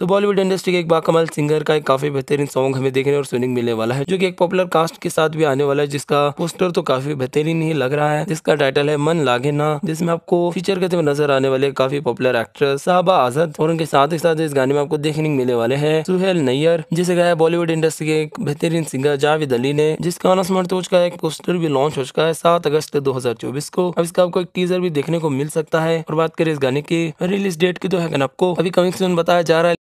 तो बॉलीवुड इंडस्ट्री के एक बाकमाल सिंगर का एक काफी बेहतरीन सॉन्ग हमें देखने और सुनिंग मिलने वाला है जो कि एक पॉपुलर कास्ट के साथ भी आने वाला है जिसका पोस्टर तो काफी बेहतरीन ही लग रहा है जिसका टाइटल है मन लागे ना जिसमें आपको फीचर करते हुए नजर आने वाले काफी पॉपुलर एक्ट्रेस साहबा आजद और उनके साथ ही साथ इस गाने में आपको देखने मिलने वाले है सुहेल नैयर जिसे गाया बॉलीवुड इंडस्ट्री के एक बेहतरीन सिंगर जावेद अली ने जिसका गाना स्मार्ट का एक पोस्टर भी लॉन्च हो चुका है सात अगस्त दो को अब इसका आपको एक टीजर भी देखने को मिल सकता है और बात करें इस गाने की रिलीज डेट की तो है आपको अभी कमिंग सून बताया जा रहा है